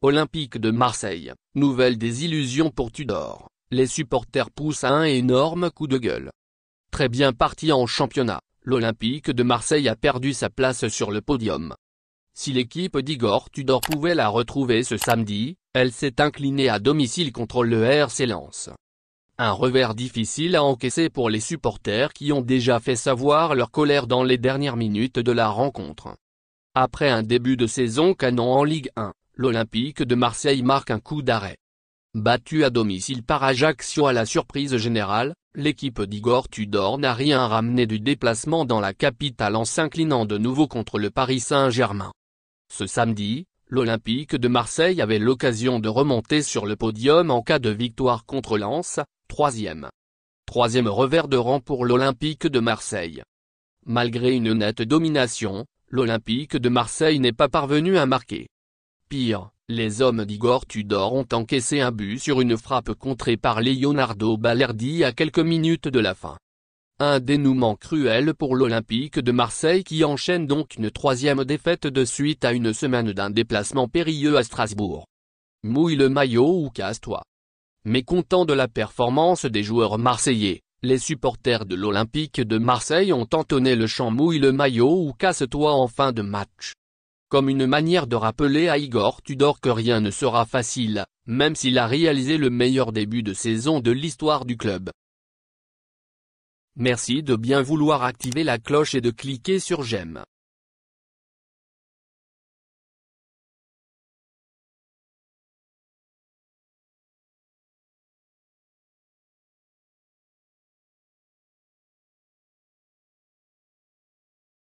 Olympique de Marseille, nouvelle désillusion pour Tudor, les supporters poussent à un énorme coup de gueule. Très bien parti en championnat, l'Olympique de Marseille a perdu sa place sur le podium. Si l'équipe d'Igor Tudor pouvait la retrouver ce samedi, elle s'est inclinée à domicile contre le RC Lens. Un revers difficile à encaisser pour les supporters qui ont déjà fait savoir leur colère dans les dernières minutes de la rencontre. Après un début de saison canon en Ligue 1, l'Olympique de Marseille marque un coup d'arrêt. Battu à domicile par Ajaccio à la surprise générale, l'équipe d'Igor Tudor n'a rien ramené du déplacement dans la capitale en s'inclinant de nouveau contre le Paris Saint-Germain. Ce samedi, l'Olympique de Marseille avait l'occasion de remonter sur le podium en cas de victoire contre Lens, troisième. Troisième revers de rang pour l'Olympique de Marseille. Malgré une nette domination, l'Olympique de Marseille n'est pas parvenu à marquer. Pire, les hommes d'Igor Tudor ont encaissé un but sur une frappe contrée par Leonardo Balerdi à quelques minutes de la fin. Un dénouement cruel pour l'Olympique de Marseille qui enchaîne donc une troisième défaite de suite à une semaine d'un déplacement périlleux à Strasbourg. Mouille le maillot ou casse-toi. Mécontent de la performance des joueurs marseillais, les supporters de l'Olympique de Marseille ont entonné le chant mouille le maillot ou casse-toi en fin de match comme une manière de rappeler à Igor Tudor que rien ne sera facile, même s'il a réalisé le meilleur début de saison de l'histoire du club. Merci de bien vouloir activer la cloche et de cliquer sur j'aime.